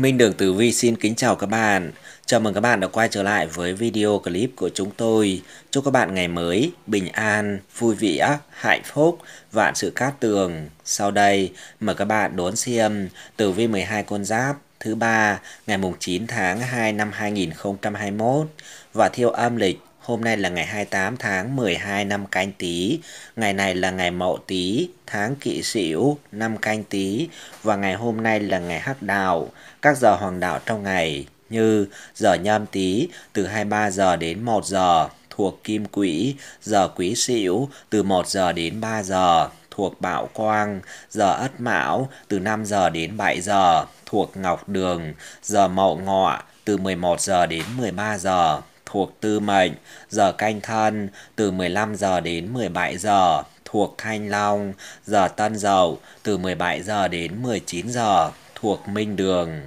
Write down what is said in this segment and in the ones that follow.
Minh Đường Tử Vi xin kính chào các bạn. Chào mừng các bạn đã quay trở lại với video clip của chúng tôi. Chúc các bạn ngày mới, bình an, vui vẻ, hạnh phúc, vạn sự cát tường. Sau đây, mời các bạn đón xem Tử Vi 12 con giáp thứ ba ngày mùng 9 tháng 2 năm 2021 và theo âm lịch Hôm nay là ngày 28 tháng 12 năm canh tý ngày này là ngày mậu tý tháng kỵ sửu, năm canh tý và ngày hôm nay là ngày hắc đạo, các giờ hoàng đạo trong ngày như giờ nhâm tý từ 23 giờ đến 1 giờ thuộc kim quỹ, giờ quý sửu từ 1 giờ đến 3 giờ thuộc bạo Quang, giờ Ất Mão từ 5 giờ đến 7 giờ thuộc Ngọc Đường, giờ Mậu Ngọ từ 11 giờ đến 13 giờ thuộc Tư Mệnh, giờ canh thân từ 15 giờ đến 17 giờ thuộc Thanh Long, giờ Tân Dậu từ 17 giờ đến 19 giờ thuộc Minh Đường.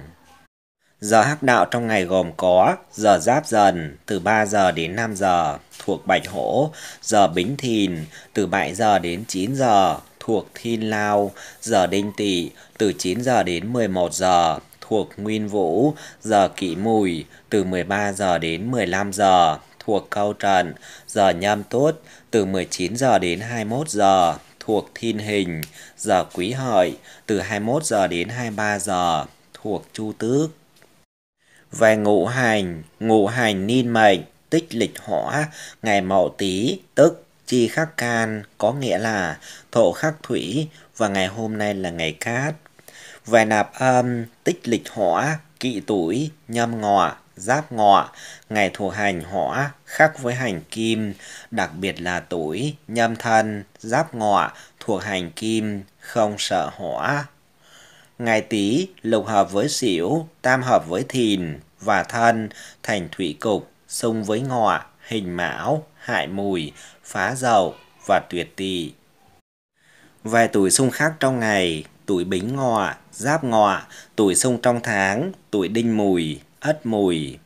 Giờ hắc đạo trong ngày gồm có giờ giáp dần từ 3 giờ đến 5 giờ thuộc Bạch Hổ, giờ Bính Thìn từ 7 giờ đến 9 giờ thuộc Thiên Lao, giờ Đinh Tỵ từ 9 giờ đến 11 giờ thuộc Nguyên Vũ, giờ Kỷ Mùi từ 13 giờ đến 15 giờ thuộc Câu Trần, giờ Nhâm Tuất từ 19 giờ đến 21 giờ thuộc Thiên Hình, giờ Quý Hợi từ 21 giờ đến 23 giờ thuộc Chu Tước. Về ngũ hành, ngũ hành niên mệnh, tích lịch hỏa, ngày mậu tý tức chi khắc can có nghĩa là thổ khắc thủy và ngày hôm nay là ngày cát về nạp âm tích lịch hỏa kỵ tuổi nhâm ngọ giáp ngọ ngày thuộc hành hỏa khác với hành kim đặc biệt là tuổi nhâm thân giáp ngọ thuộc hành kim không sợ hỏa ngày tý lục hợp với xỉu tam hợp với thìn và thân thành thủy cục xung với ngọ hình mão hại mùi phá dậu và tuyệt tỵ về tuổi xung khắc trong ngày tuổi bính ngọ, giáp ngọ, tuổi sung trong tháng, tuổi đinh mùi, ất mùi.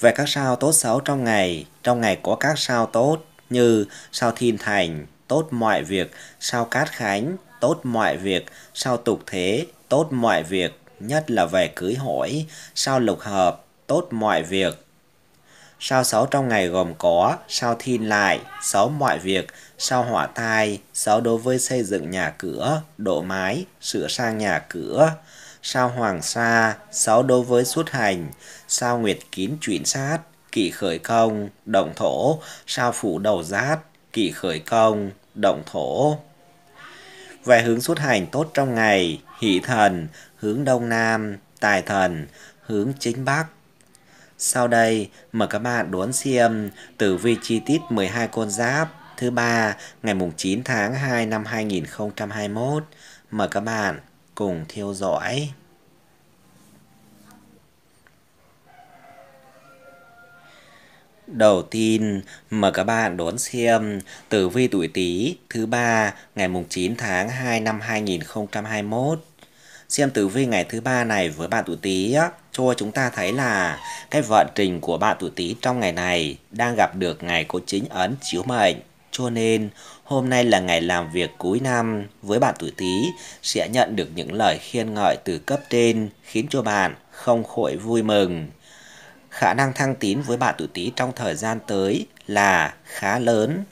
Về các sao tốt xấu trong ngày, trong ngày có các sao tốt như sao thiên thành, tốt mọi việc, sao cát khánh, tốt mọi việc, sao tục thế, tốt mọi việc, nhất là về cưới hỏi, sao lục hợp, tốt mọi việc, Sao xấu trong ngày gồm có sao thiên lại, xấu mọi việc, sao hỏa tai, xấu đối với xây dựng nhà cửa, đổ mái, sửa sang nhà cửa, sao hoàng sa, xấu đối với xuất hành, sao nguyệt kín chuyển sát, kỵ khởi công, động thổ, sao phủ đầu giát, kỵ khởi công, động thổ. Về hướng xuất hành tốt trong ngày, hỷ thần, hướng đông nam, tài thần, hướng chính bắc, sau đây, mời các bạn đón xem tử vi chi tiết 12 con giáp thứ ba ngày mùng 9 tháng 2 năm 2021. Mời các bạn cùng theo dõi. Đầu tiên, mời các bạn đón xem tử vi tuổi Tý thứ ba ngày mùng 9 tháng 2 năm 2021. Xem tử vi ngày thứ ba này với bạn tuổi Tý á cho chúng ta thấy là cái vận trình của bạn tuổi Tý trong ngày này đang gặp được ngày có chính ấn chiếu mệnh. Cho nên, hôm nay là ngày làm việc cuối năm với bạn tuổi Tý sẽ nhận được những lời khen ngợi từ cấp trên khiến cho bạn không khỏi vui mừng. Khả năng thăng tín với bạn tuổi Tý trong thời gian tới là khá lớn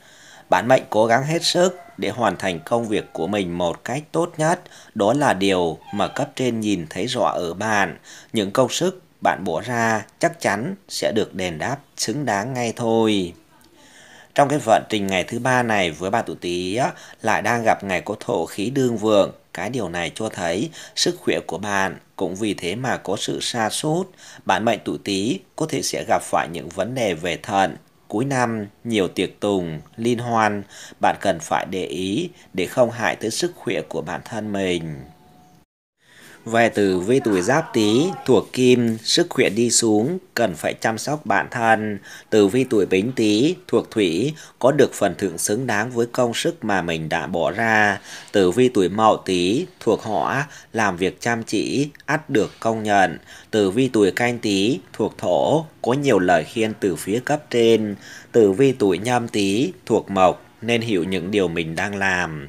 Bản mệnh cố gắng hết sức để hoàn thành công việc của mình một cách tốt nhất, đó là điều mà cấp trên nhìn thấy rõ ở bạn. Những công sức bạn bỏ ra chắc chắn sẽ được đền đáp xứng đáng ngay thôi trong cái vận trình ngày thứ ba này với bà tuổi tý lại đang gặp ngày có thổ khí đương vượng cái điều này cho thấy sức khỏe của bạn cũng vì thế mà có sự sa sút bạn mệnh tuổi tý có thể sẽ gặp phải những vấn đề về thận cuối năm nhiều tiệc tùng, liên hoan, bạn cần phải để ý để không hại tới sức khỏe của bản thân mình. Về từ vi tuổi giáp tý thuộc kim, sức khỏe đi xuống, cần phải chăm sóc bản thân. Từ vi tuổi bính tý thuộc thủy, có được phần thưởng xứng đáng với công sức mà mình đã bỏ ra. Từ vi tuổi mậu tý thuộc hỏa, làm việc chăm chỉ, ắt được công nhận. Từ vi tuổi canh tý thuộc thổ, có nhiều lời khiên từ phía cấp trên. Từ vi tuổi nhâm tý thuộc mộc, nên hiểu những điều mình đang làm.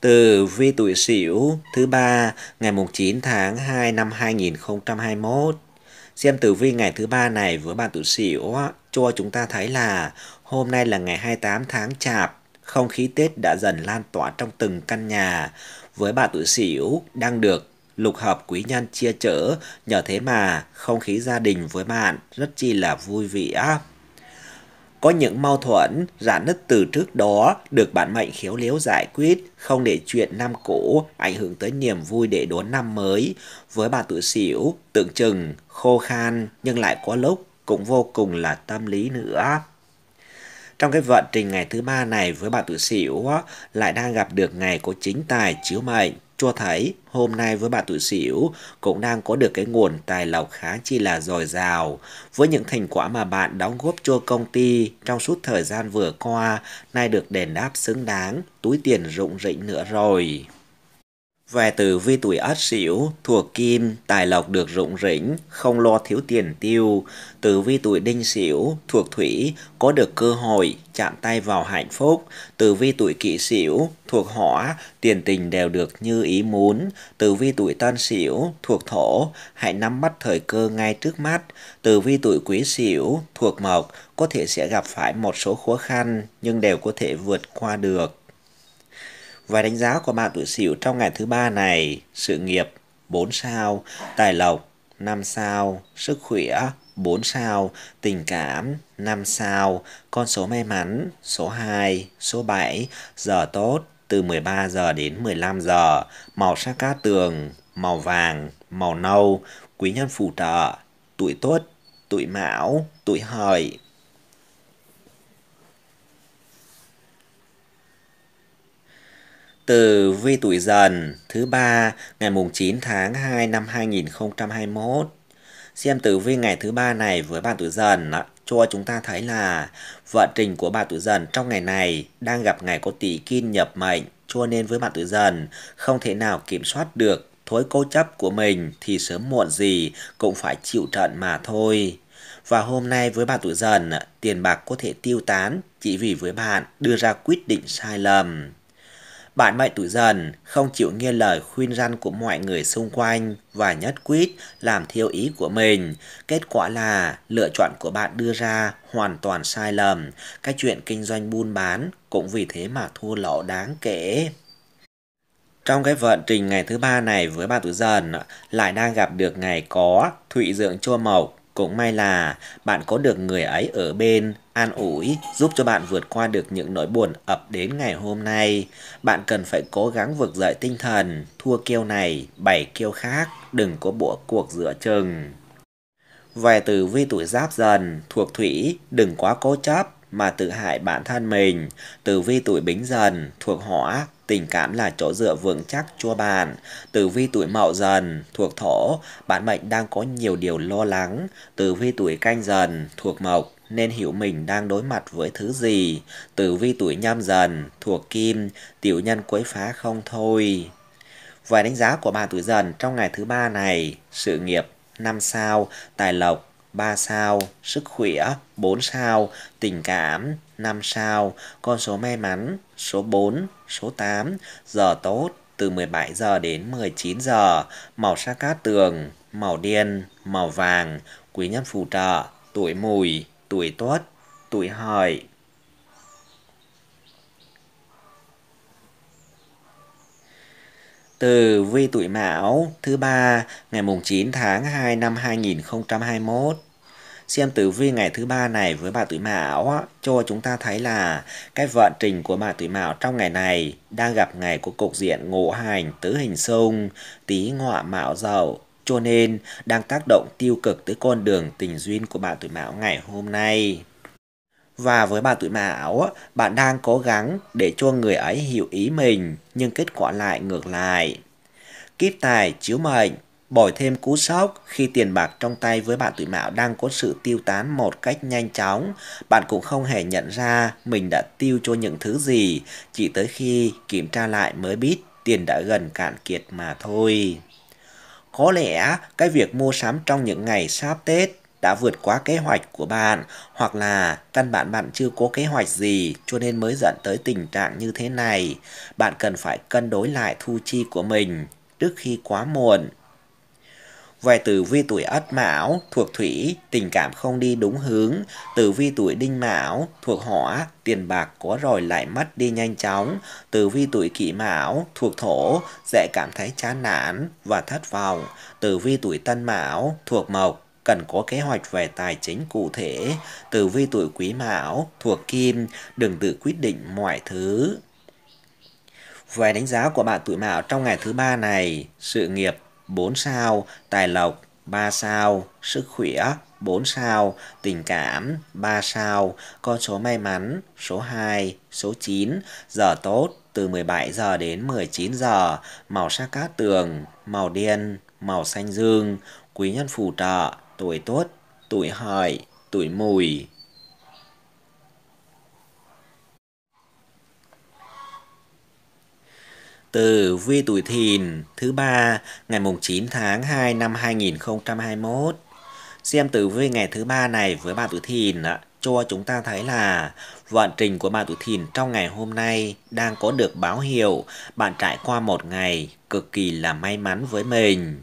Từ vi tuổi Sửu thứ ba ngày mùng 9 tháng 2 năm 2021. Xem tử vi ngày thứ ba này với bạn tuổi Sửu cho chúng ta thấy là hôm nay là ngày 28 tháng Chạp, không khí Tết đã dần lan tỏa trong từng căn nhà với bạn tuổi Sửu đang được lục hợp quý nhân chia chở, nhờ thế mà không khí gia đình với bạn rất chi là vui vẻ. Có những mâu thuẫn, rạn nứt từ trước đó được bản mệnh khéo léo giải quyết, không để chuyện năm cũ ảnh hưởng tới niềm vui để đón năm mới. Với bà tuổi xỉu, tưởng chừng, khô khan nhưng lại có lúc cũng vô cùng là tâm lý nữa trong cái vận trình ngày thứ ba này với bà tuổi sửu lại đang gặp được ngày có chính tài chiếu mệnh cho thấy hôm nay với bà tuổi Sửu cũng đang có được cái nguồn tài lộc khá chi là dồi dào. Với những thành quả mà bạn đóng góp cho công ty trong suốt thời gian vừa qua, nay được đền đáp xứng đáng, túi tiền rụng rịnh nữa rồi. Về từ vi tuổi ất sửu thuộc kim, tài lộc được rụng rỉnh, không lo thiếu tiền tiêu. Từ vi tuổi đinh sửu thuộc thủy, có được cơ hội, chạm tay vào hạnh phúc. Từ vi tuổi kỷ sửu thuộc hỏa, tiền tình đều được như ý muốn. Từ vi tuổi tân sửu thuộc thổ, hãy nắm bắt thời cơ ngay trước mắt. Từ vi tuổi quý sửu thuộc mộc, có thể sẽ gặp phải một số khó khăn nhưng đều có thể vượt qua được. Vài đánh giá của bạn tuổi Sửu trong ngày thứ ba này, sự nghiệp 4 sao, tài lộc 5 sao, sức khỏe 4 sao, tình cảm 5 sao, con số may mắn số 2, số 7, giờ tốt từ 13 giờ đến 15 giờ, màu sắc cát tường, màu vàng, màu nâu, quý nhân phù trợ, tuổi tuất, tuổi mão, tuổi hợi, Từ vi tuổi dần thứ ba ngày mùng 9 tháng 2 năm 2021. Xem tử vi ngày thứ ba này với bạn tuổi dần cho chúng ta thấy là vận trình của bạn tuổi dần trong ngày này đang gặp ngày có tỷ kim nhập mệnh cho nên với bạn tuổi dần không thể nào kiểm soát được thối cố chấp của mình thì sớm muộn gì cũng phải chịu trận mà thôi. Và hôm nay với bạn tuổi dần, tiền bạc có thể tiêu tán chỉ vì với bạn đưa ra quyết định sai lầm. Bạn mày tuổi dần, không chịu nghe lời khuyên răn của mọi người xung quanh và nhất quyết làm theo ý của mình. Kết quả là lựa chọn của bạn đưa ra hoàn toàn sai lầm. Cái chuyện kinh doanh buôn bán cũng vì thế mà thua lỗ đáng kể. Trong cái vận trình ngày thứ ba này với bạn tuổi dần lại đang gặp được ngày có Thụy Dưỡng Chua Mộc cũng may là bạn có được người ấy ở bên, an ủi, giúp cho bạn vượt qua được những nỗi buồn ập đến ngày hôm nay. Bạn cần phải cố gắng vực dậy tinh thần, thua kiêu này, bảy kiêu khác, đừng có bộ cuộc giữa chừng. Về từ vi tuổi giáp dần, thuộc thủy, đừng quá cố chấp mà tự hại bản thân mình. Từ vi tuổi bính dần, thuộc hỏa, Tình cảm là chỗ dựa vững chắc cho bạn. Tử vi tuổi mậu dần, thuộc thổ, bạn mệnh đang có nhiều điều lo lắng. Tử vi tuổi canh dần, thuộc mộc, nên hiểu mình đang đối mặt với thứ gì. Tử vi tuổi nhâm dần, thuộc kim, tiểu nhân quấy phá không thôi. Vài đánh giá của bạn tuổi dần trong ngày thứ ba này, sự nghiệp 5 sao, tài lộc 3 sao, sức khỏe 4 sao, tình cảm 5 sao, con số may mắn, số 4, số 8, giờ tốt từ 17 giờ đến 19 giờ, màu sa cát tường, màu đen, màu vàng, quý nhân phù trợ, tuổi mùi, tuổi tuất, tuổi hợi. Từ vi tuổi Mão thứ ba ngày mùng 9 tháng 2 năm 2021 xem tử vi ngày thứ ba này với bà tuổi mão cho chúng ta thấy là cái vận trình của bà tuổi mão trong ngày này đang gặp ngày của cục diện ngũ hành tứ hình xung tý ngọ mão dậu cho nên đang tác động tiêu cực tới con đường tình duyên của bạn tuổi mão ngày hôm nay. Và với bà tuổi mão, bạn đang cố gắng để cho người ấy hiểu ý mình, nhưng kết quả lại ngược lại. Kiếp tài chiếu mệnh bồi thêm cú sốc khi tiền bạc trong tay với bạn tuổi mão đang có sự tiêu tán một cách nhanh chóng. Bạn cũng không hề nhận ra mình đã tiêu cho những thứ gì, chỉ tới khi kiểm tra lại mới biết tiền đã gần cạn kiệt mà thôi. Có lẽ cái việc mua sắm trong những ngày sắp Tết đã vượt quá kế hoạch của bạn hoặc là căn bản bạn chưa có kế hoạch gì cho nên mới dẫn tới tình trạng như thế này. Bạn cần phải cân đối lại thu chi của mình trước khi quá muộn về tử vi tuổi Ất Mão thuộc Thủy, tình cảm không đi đúng hướng. Tử vi tuổi Đinh Mão thuộc Hỏa, tiền bạc có rồi lại mất đi nhanh chóng. Tử vi tuổi Kỷ Mão thuộc Thổ, dễ cảm thấy chán nản và thất vọng. Tử vi tuổi Tân Mão thuộc Mộc, cần có kế hoạch về tài chính cụ thể. Tử vi tuổi Quý Mão thuộc Kim, đừng tự quyết định mọi thứ. Về đánh giá của bạn tuổi Mão trong ngày thứ ba này, sự nghiệp 4 sao, tài lộc 3 sao, sức khỏe 4 sao, tình cảm 3 sao, con số may mắn số 2, số 9, giờ tốt từ 17 giờ đến 19 giờ, màu sắc cát tường, màu đen, màu xanh dương, quý nhân phù trợ, tuổi tốt, tuổi hợi, tuổi mùi. từ vi tuổi thìn thứ ba ngày mùng 9 tháng 2 năm 2021. Xem tử vi ngày thứ ba này với bạn tuổi thìn cho chúng ta thấy là vận trình của bạn tuổi thìn trong ngày hôm nay đang có được báo hiệu bạn trải qua một ngày cực kỳ là may mắn với mình.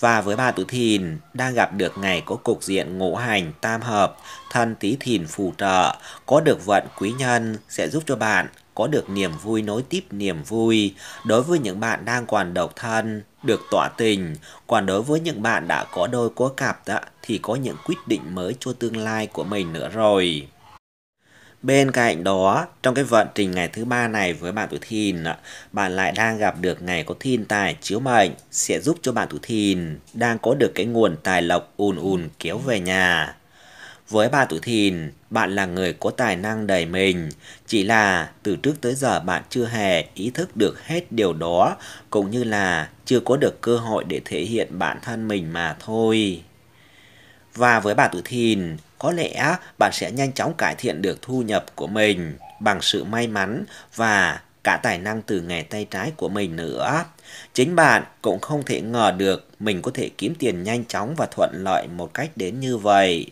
Và với bạn tuổi thìn đang gặp được ngày có cục diện ngũ hành tam hợp, thân tí thìn phù trợ, có được vận quý nhân sẽ giúp cho bạn có được niềm vui nối tiếp niềm vui đối với những bạn đang còn độc thân, được tỏa tình. Còn đối với những bạn đã có đôi có cặp đó, thì có những quyết định mới cho tương lai của mình nữa rồi. Bên cạnh đó, trong cái vận trình ngày thứ ba này với bạn tuổi thìn, bạn lại đang gặp được ngày có thiên tài chiếu mệnh sẽ giúp cho bạn tuổi thìn đang có được cái nguồn tài lộc ùn ùn kéo về nhà. Với bà tuổi thìn, bạn là người có tài năng đầy mình, chỉ là từ trước tới giờ bạn chưa hề ý thức được hết điều đó, cũng như là chưa có được cơ hội để thể hiện bản thân mình mà thôi. Và với bà tuổi thìn, có lẽ bạn sẽ nhanh chóng cải thiện được thu nhập của mình bằng sự may mắn và cả tài năng từ nghề tay trái của mình nữa. Chính bạn cũng không thể ngờ được mình có thể kiếm tiền nhanh chóng và thuận lợi một cách đến như vậy.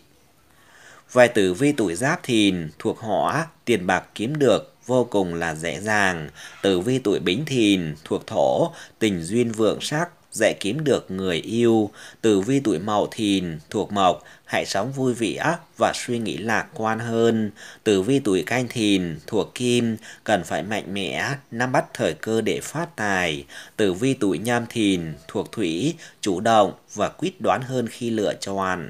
Vài tử vi tuổi giáp thìn thuộc hỏa, tiền bạc kiếm được vô cùng là dễ dàng. Tử vi tuổi bính thìn thuộc thổ, tình duyên vượng sắc, dễ kiếm được người yêu. Tử vi tuổi mậu thìn thuộc mộc, hãy sống vui vẻ và suy nghĩ lạc quan hơn. Tử vi tuổi canh thìn thuộc kim, cần phải mạnh mẽ, nắm bắt thời cơ để phát tài. Tử vi tuổi nhâm thìn thuộc thủy, chủ động và quyết đoán hơn khi lựa chọn.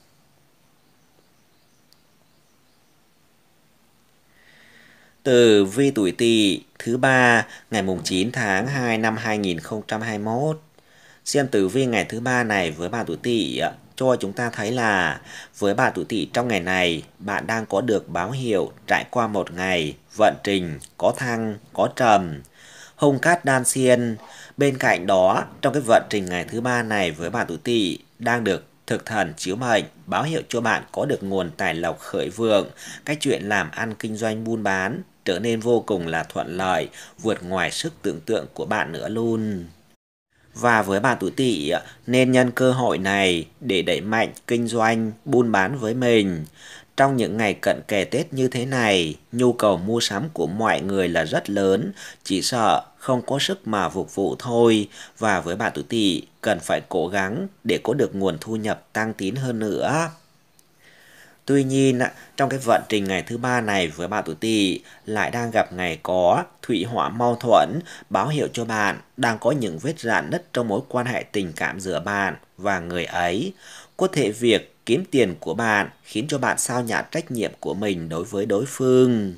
Tử vi tuổi Tỵ thứ ba ngày mùng 9 tháng 2 năm 2021. Xem tử vi ngày thứ ba này với bà tuổi Tỵ cho chúng ta thấy là với bà tuổi Tỵ trong ngày này, bạn đang có được báo hiệu trải qua một ngày vận trình có thăng, có trầm, hung cát đan xiên. Bên cạnh đó, trong cái vận trình ngày thứ ba này với bà tuổi Tỵ đang được thực thần chiếu mệnh báo hiệu cho bạn có được nguồn tài lộc khởi vượng, các chuyện làm ăn kinh doanh buôn bán trở nên vô cùng là thuận lợi, vượt ngoài sức tưởng tượng của bạn nữa luôn. Và với bạn tuổi tỵ nên nhân cơ hội này để đẩy mạnh kinh doanh, buôn bán với mình. Trong những ngày cận kề Tết như thế này, nhu cầu mua sắm của mọi người là rất lớn, chỉ sợ không có sức mà phục vụ thôi. Và với bạn tuổi tỵ cần phải cố gắng để có được nguồn thu nhập tăng tín hơn nữa. Tuy nhiên, trong cái vận trình ngày thứ ba này với bạn tuổi tỵ lại đang gặp ngày có thủy hỏa mau thuẫn, báo hiệu cho bạn đang có những vết rạn nứt trong mối quan hệ tình cảm giữa bạn và người ấy. Có thể việc kiếm tiền của bạn khiến cho bạn sao nhãn trách nhiệm của mình đối với đối phương.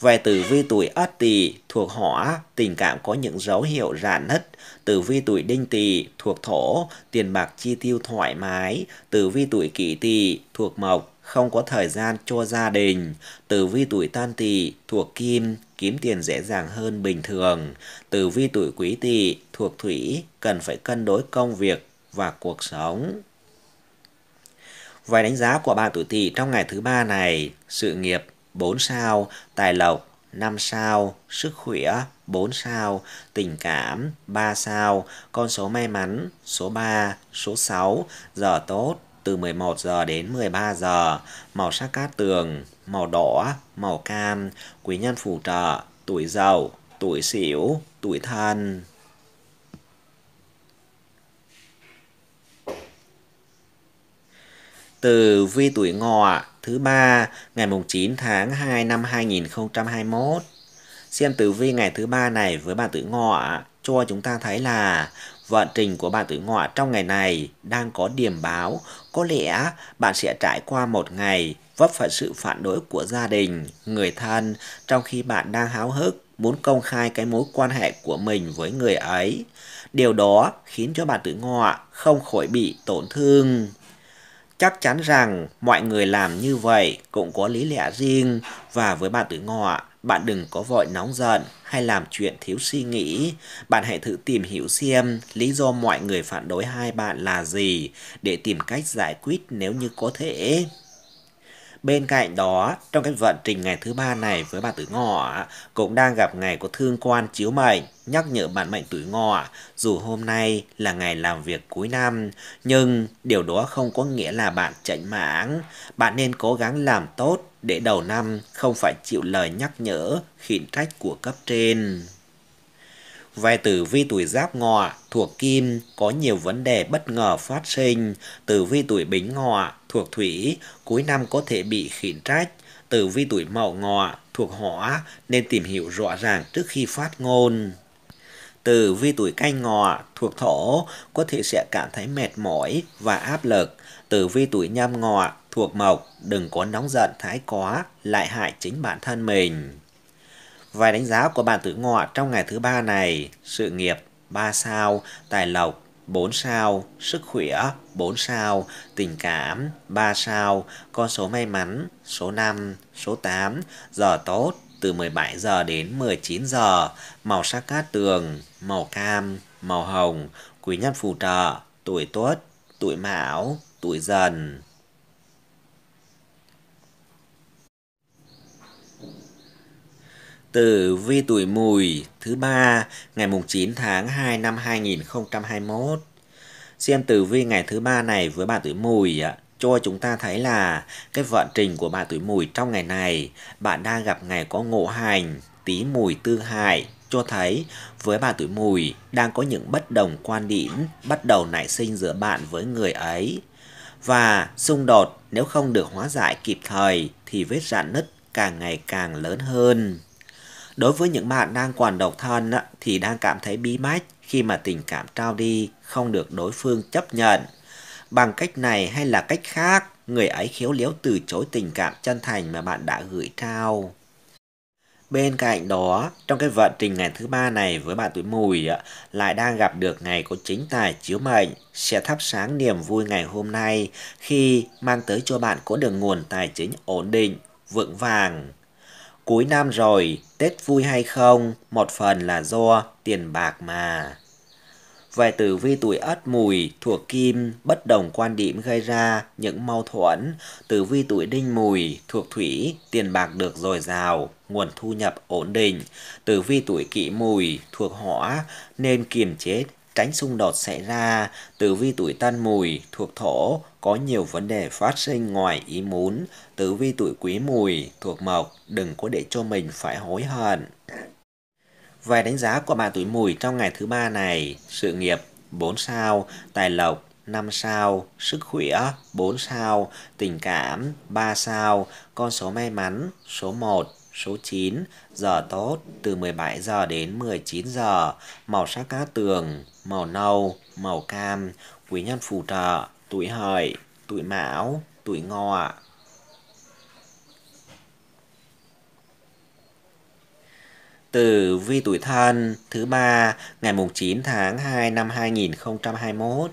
Về tử vi tuổi Ất Tỵ thuộc Hỏa, tình cảm có những dấu hiệu rạn nứt. Tử vi tuổi Đinh Tỵ thuộc Thổ, tiền bạc chi tiêu thoải mái. Tử vi tuổi Kỷ Tỵ thuộc Mộc, không có thời gian cho gia đình. Tử vi tuổi Tan Tỵ thuộc Kim, kiếm tiền dễ dàng hơn bình thường. Tử vi tuổi Quý Tỵ thuộc Thủy, cần phải cân đối công việc và cuộc sống. Vài đánh giá của bạn tuổi Tỵ trong ngày thứ ba này, sự nghiệp 4 sao, tài lộc 5 sao, sức khỏe 4 sao, tình cảm 3 sao, con số may mắn số 3, số 6, giờ tốt từ 11 giờ đến 13 giờ, màu sắc cát tường, màu đỏ, màu cam, quý nhân phù trợ, tuổi giàu, tuổi xỉu, tuổi thân. Từ vi tuổi ngọ thứ ba ngày mùng 9 tháng 2 năm 2021. Xem tử vi ngày thứ ba này với bạn tử ngọ cho chúng ta thấy là vận trình của bạn tử ngọ trong ngày này đang có điểm báo. Có lẽ bạn sẽ trải qua một ngày vấp phải sự phản đối của gia đình, người thân trong khi bạn đang háo hức muốn công khai cái mối quan hệ của mình với người ấy. Điều đó khiến cho bạn tử ngọ không khỏi bị tổn thương. Chắc chắn rằng mọi người làm như vậy cũng có lý lẽ riêng và với bạn tử ngọ, bạn đừng có vội nóng giận hay làm chuyện thiếu suy nghĩ. Bạn hãy thử tìm hiểu xem lý do mọi người phản đối hai bạn là gì để tìm cách giải quyết nếu như có thể. Bên cạnh đó, trong cái vận trình ngày thứ ba này với bạn tuổi ngọ cũng đang gặp ngày có thương quan chiếu mệnh, nhắc nhở bạn mệnh tuổi ngọ dù hôm nay là ngày làm việc cuối năm, nhưng điều đó không có nghĩa là bạn chạy mãng. Bạn nên cố gắng làm tốt để đầu năm không phải chịu lời nhắc nhở, khiển trách của cấp trên. vài tử vi tuổi giáp ngọ, thuộc kim, có nhiều vấn đề bất ngờ phát sinh. Tử vi tuổi bính ngọ, thuộc thủy, cuối năm có thể bị khiển trách. Từ vi tuổi mậu ngọ thuộc hỏa nên tìm hiểu rõ ràng trước khi phát ngôn. Từ vi tuổi canh ngọ thuộc thổ có thể sẽ cảm thấy mệt mỏi và áp lực. Từ vi tuổi nhâm ngọ thuộc mộc đừng có nóng giận thái quá lại hại chính bản thân mình. Vài đánh giá của bạn tử ngọ trong ngày thứ ba này, sự nghiệp 3 sao, tài lộc 4 sao, sức khỏe 4 sao, tình cảm 3 sao, con số may mắn số 5, số 8, giờ tốt từ 17 giờ đến 19 giờ, màu sắc cát tường, màu cam, màu hồng, quý nhân phù trợ, tuổi tuất, tuổi mão, tuổi dần. Tử vi tuổi mùi thứ ba ngày mùng 9 tháng 2 năm 2021. Xem tử vi ngày thứ ba này với bà tuổi mùi ạ cho chúng ta thấy là cái vận trình của bà tuổi mùi trong ngày này bạn đang gặp ngày có ngộ hành tí mùi tương hại cho thấy với bà tuổi mùi đang có những bất đồng quan điểm bắt đầu nảy sinh giữa bạn với người ấy và xung đột nếu không được hóa giải kịp thời thì vết rạn nứt càng ngày càng lớn hơn Đối với những bạn đang còn độc thân thì đang cảm thấy bí mách khi mà tình cảm trao đi không được đối phương chấp nhận. Bằng cách này hay là cách khác, người ấy khiếu liếu từ chối tình cảm chân thành mà bạn đã gửi trao. Bên cạnh đó, trong cái vận trình ngày thứ ba này với bạn tuổi mùi lại đang gặp được ngày có chính tài chiếu mệnh sẽ thắp sáng niềm vui ngày hôm nay khi mang tới cho bạn có được nguồn tài chính ổn định, vững vàng cuối năm rồi, Tết vui hay không, một phần là do tiền bạc mà. Về tử vi tuổi ất mùi, thuộc kim, bất đồng quan điểm gây ra những mâu thuẫn. Tử vi tuổi đinh mùi, thuộc thủy, tiền bạc được dồi dào, nguồn thu nhập ổn định. Tử vi tuổi kỷ mùi, thuộc hỏa, nên kiềm chế tránh xung đột xảy ra, tử vi tuổi tân mùi thuộc thổ có nhiều vấn đề phát sinh ngoài ý muốn, tử vi tuổi quý mùi thuộc mộc đừng có để cho mình phải hối hận. Về đánh giá của bạn tuổi mùi trong ngày thứ ba này, sự nghiệp 4 sao, tài lộc 5 sao, sức khỏe 4 sao, tình cảm 3 sao, con số may mắn số 1. Số 9, giờ tốt từ 17 giờ đến 19 giờ, màu sắc cá tường, màu nâu, màu cam, quý nhân phù trợ, tuổi hợi, tuổi mão, tuổi ngọ. từ vi tuổi thân thứ ba ngày mùng 9 tháng 2 năm 2021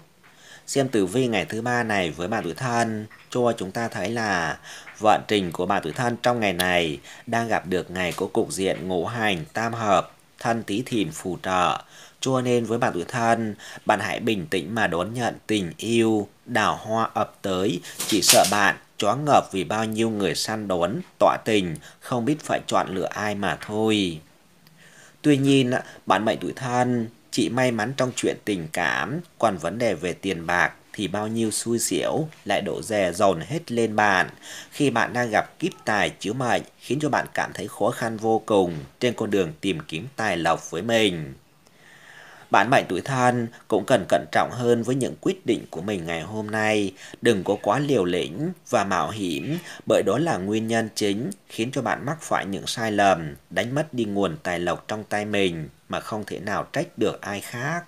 Xem tử vi ngày thứ ba này với bạn tuổi thân cho chúng ta thấy là vận trình của bạn tuổi thân trong ngày này đang gặp được ngày có cục diện ngũ hành tam hợp thân tí thìn phù trợ cho nên với bạn tuổi thân bạn hãy bình tĩnh mà đón nhận tình yêu đào hoa ập tới chỉ sợ bạn choáng ngợp vì bao nhiêu người săn đón tọa tình không biết phải chọn lựa ai mà thôi tuy nhiên bạn mệnh tuổi thân chị may mắn trong chuyện tình cảm, còn vấn đề về tiền bạc thì bao nhiêu xui xỉu lại đổ dè dồn hết lên bạn. Khi bạn đang gặp kíp tài chiếu mệnh khiến cho bạn cảm thấy khó khăn vô cùng trên con đường tìm kiếm tài lộc với mình. Bạn mệnh tuổi thân cũng cần cẩn trọng hơn với những quyết định của mình ngày hôm nay. Đừng có quá liều lĩnh và mạo hiểm bởi đó là nguyên nhân chính khiến cho bạn mắc phải những sai lầm, đánh mất đi nguồn tài lộc trong tay mình mà không thể nào trách được ai khác.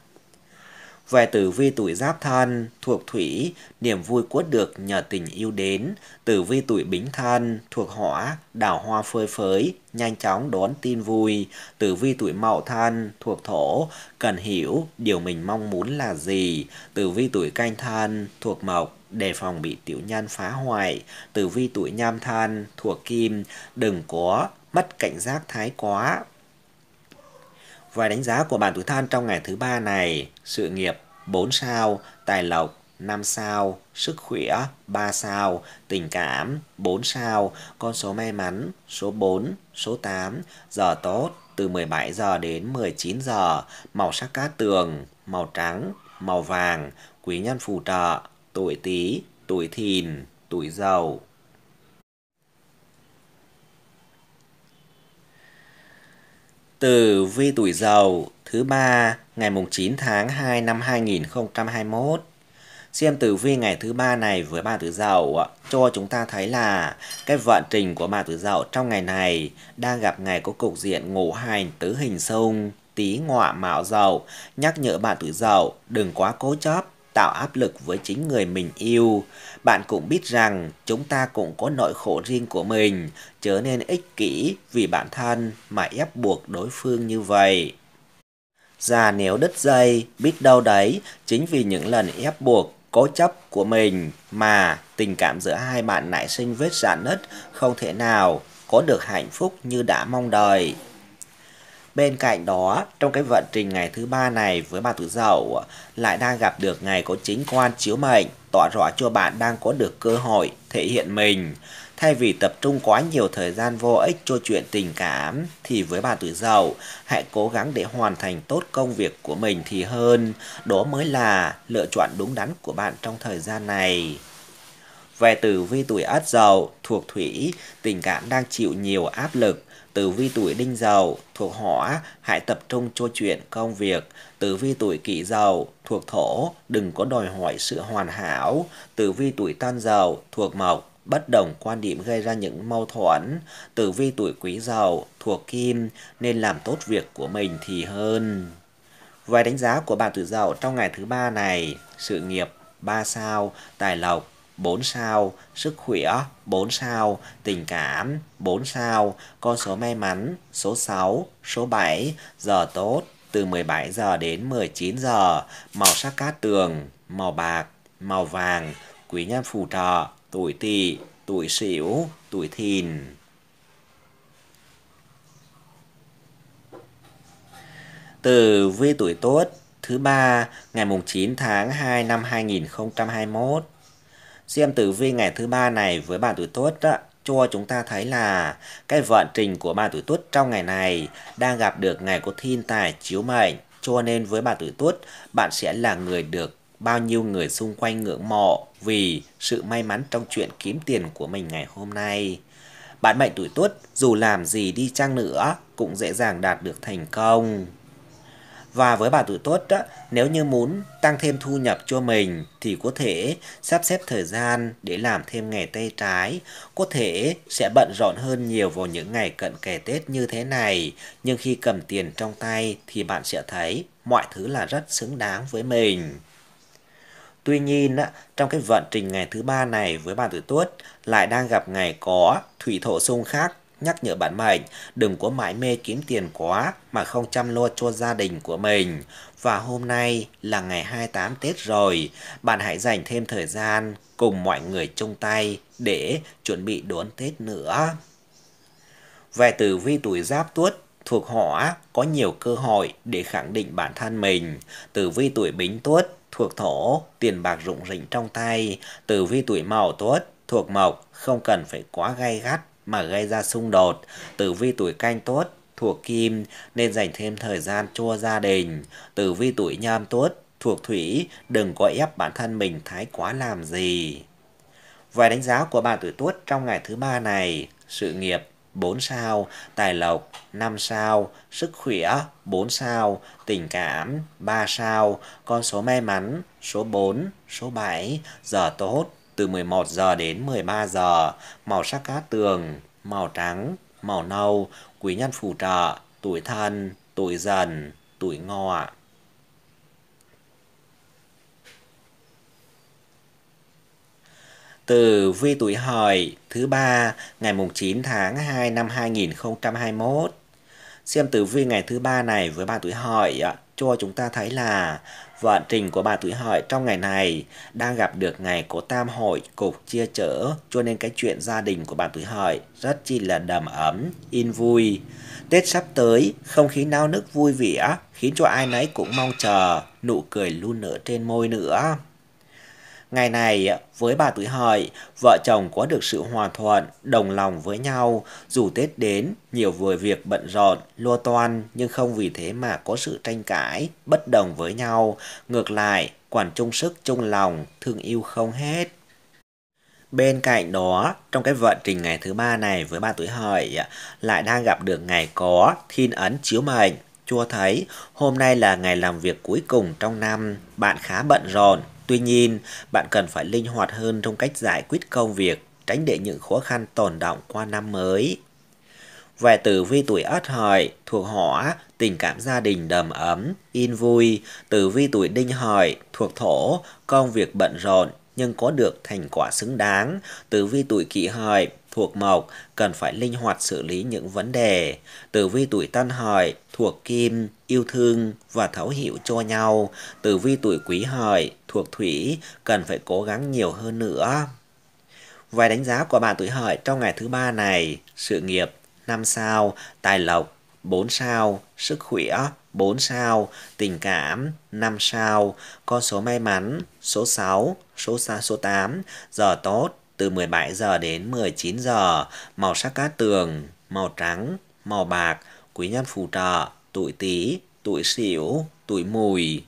Về tử vi tuổi giáp thân, thuộc thủy, niềm vui quất được nhờ tình yêu đến. Tử vi tuổi bính thân, thuộc hỏa, đào hoa phơi phới, nhanh chóng đón tin vui. Tử vi tuổi mậu thân, thuộc thổ, cần hiểu điều mình mong muốn là gì. Tử vi tuổi canh thân, thuộc mộc, đề phòng bị tiểu nhân phá hoại. Tử vi tuổi nhâm thân, thuộc kim, đừng có mất cảnh giác thái quá Vài đánh giá của bản tuổi thân trong ngày thứ ba này, sự nghiệp 4 sao, tài lộc 5 sao, sức khỏe 3 sao, tình cảm 4 sao, con số may mắn số 4, số 8, giờ tốt từ 17 giờ đến 19 giờ, màu sắc cát tường, màu trắng, màu vàng, quý nhân phù trợ, tuổi Tý, tuổi Thìn, tuổi Dậu. Tử vi tuổi dậu thứ ba ngày mùng 9 tháng 2 năm 2021. Xem tử vi ngày thứ ba này với bà tử dậu cho chúng ta thấy là cái vận trình của bà tử dậu trong ngày này đang gặp ngày có cục diện ngũ hành tứ hình xung tí ngọa mạo dậu nhắc nhở bạn tử dậu đừng quá cố chấp tạo áp lực với chính người mình yêu. Bạn cũng biết rằng chúng ta cũng có nỗi khổ riêng của mình, trở nên ích kỷ vì bản thân mà ép buộc đối phương như vậy. Già nếu đứt dây, biết đâu đấy, chính vì những lần ép buộc, cố chấp của mình mà tình cảm giữa hai bạn nảy sinh vết rạn nứt không thể nào có được hạnh phúc như đã mong đợi. Bên cạnh đó, trong cái vận trình ngày thứ ba này với bà tuổi dậu lại đang gặp được ngày có chính quan chiếu mệnh, tỏ rõ cho bạn đang có được cơ hội thể hiện mình. Thay vì tập trung quá nhiều thời gian vô ích cho chuyện tình cảm thì với bà tuổi giàu hãy cố gắng để hoàn thành tốt công việc của mình thì hơn. Đó mới là lựa chọn đúng đắn của bạn trong thời gian này. Về tử vi tuổi ất dậu thuộc thủy, tình cảm đang chịu nhiều áp lực tử vi tuổi đinh dậu thuộc hỏa, hãy tập trung cho chuyện công việc. Tử vi tuổi kỷ dậu thuộc thổ, đừng có đòi hỏi sự hoàn hảo. Tử vi tuổi tân dậu thuộc mộc, bất đồng quan điểm gây ra những mâu thuẫn. Tử vi tuổi quý dậu thuộc kim, nên làm tốt việc của mình thì hơn. Vài đánh giá của bạn tuổi dậu trong ngày thứ ba này, sự nghiệp 3 sao, tài lộc 4 sao, sức khỏe 4 sao, tình cảm 4 sao, con số may mắn số 6, số 7, giờ tốt từ 17 giờ đến 19 giờ, màu sắc cát tường, màu bạc, màu vàng, quý nhân phù trợ, tuổi tỵ, tuổi sửu, tuổi thìn. Từ vi tuổi tốt thứ ba ngày mùng 9 tháng 2 năm 2021 xem tử vi ngày thứ ba này với bạn tuổi tuất á, cho chúng ta thấy là cái vận trình của bạn tuổi tuất trong ngày này đang gặp được ngày có thiên tài chiếu mệnh cho nên với bạn tuổi tuất bạn sẽ là người được bao nhiêu người xung quanh ngưỡng mộ vì sự may mắn trong chuyện kiếm tiền của mình ngày hôm nay bạn mệnh tuổi tuất dù làm gì đi chăng nữa cũng dễ dàng đạt được thành công và với bà tuổi tốt, nếu như muốn tăng thêm thu nhập cho mình thì có thể sắp xếp thời gian để làm thêm nghề tay trái. Có thể sẽ bận rộn hơn nhiều vào những ngày cận kề Tết như thế này. Nhưng khi cầm tiền trong tay thì bạn sẽ thấy mọi thứ là rất xứng đáng với mình. Tuy nhiên, trong cái vận trình ngày thứ ba này với bà tuổi tuất lại đang gặp ngày có thủy thổ xung khắc nhắc nhở bản mệnh đừng có mãi mê kiếm tiền quá mà không chăm lo cho gia đình của mình. Và hôm nay là ngày 28 Tết rồi, bạn hãy dành thêm thời gian cùng mọi người chung tay để chuẩn bị đón Tết nữa. Về tử vi tuổi giáp tuất thuộc hỏa có nhiều cơ hội để khẳng định bản thân mình. Tử vi tuổi bính tuất thuộc thổ, tiền bạc rụng rỉnh trong tay. Tử vi tuổi mậu tuất thuộc mộc, không cần phải quá gay gắt mà gây ra xung đột. Tử vi tuổi canh tốt thuộc kim nên dành thêm thời gian cho gia đình. Tử vi tuổi nhâm tốt thuộc thủy đừng có ép bản thân mình thái quá làm gì. Vài đánh giá của bạn tuổi tuất trong ngày thứ ba này, sự nghiệp 4 sao, tài lộc 5 sao, sức khỏe 4 sao, tình cảm 3 sao, con số may mắn số 4, số 7, giờ tốt từ 11 giờ đến 13 giờ, màu sắc cát tường, màu trắng, màu nâu, quý nhân phù trợ, tuổi thân, tuổi dần, tuổi ngọ. Từ vi tuổi hợi thứ ba ngày mùng 9 tháng 2 năm 2021. Xem tử vi ngày thứ ba này với ba tuổi hợi cho chúng ta thấy là vận trình của bà tuổi hợi trong ngày này đang gặp được ngày của tam hội cục chia chở cho nên cái chuyện gia đình của bà tuổi hợi rất chi là đầm ấm, in vui. Tết sắp tới, không khí nao nức vui vẻ khiến cho ai nấy cũng mong chờ nụ cười luôn nở trên môi nữa. Ngày này, với bà tuổi hợi, vợ chồng có được sự hòa thuận, đồng lòng với nhau. Dù Tết đến, nhiều vừa việc bận rộn, lo toan, nhưng không vì thế mà có sự tranh cãi, bất đồng với nhau. Ngược lại, quản chung sức chung lòng, thương yêu không hết. Bên cạnh đó, trong cái vận trình ngày thứ ba này với bà tuổi hợi lại đang gặp được ngày có thiên ấn chiếu mệnh, Chúa thấy hôm nay là ngày làm việc cuối cùng trong năm, bạn khá bận rộn, Tuy nhiên, bạn cần phải linh hoạt hơn trong cách giải quyết công việc, tránh để những khó khăn tồn động qua năm mới. Về tử vi tuổi ất hợi thuộc hỏa, tình cảm gia đình đầm ấm, yên vui. Tử vi tuổi đinh hợi thuộc thổ, công việc bận rộn nhưng có được thành quả xứng đáng. Tử vi tuổi kỷ hợi thuộc mộc, cần phải linh hoạt xử lý những vấn đề. Tử vi tuổi tân hợi thuộc kim, yêu thương và thấu hiểu cho nhau. Tử vi tuổi quý hợi thuộc thủy cần phải cố gắng nhiều hơn nữa. Vài đánh giá của bạn tuổi hợi trong ngày thứ ba này, sự nghiệp 5 sao, tài lộc 4 sao, sức khỏe 4 sao, tình cảm 5 sao, con số may mắn số 6, số xa số 8, giờ tốt từ 17 giờ đến 19 giờ, màu sắc cát tường, màu trắng, màu bạc, quý nhân phù trợ, tuổi tý, tuổi sửu, tuổi mùi.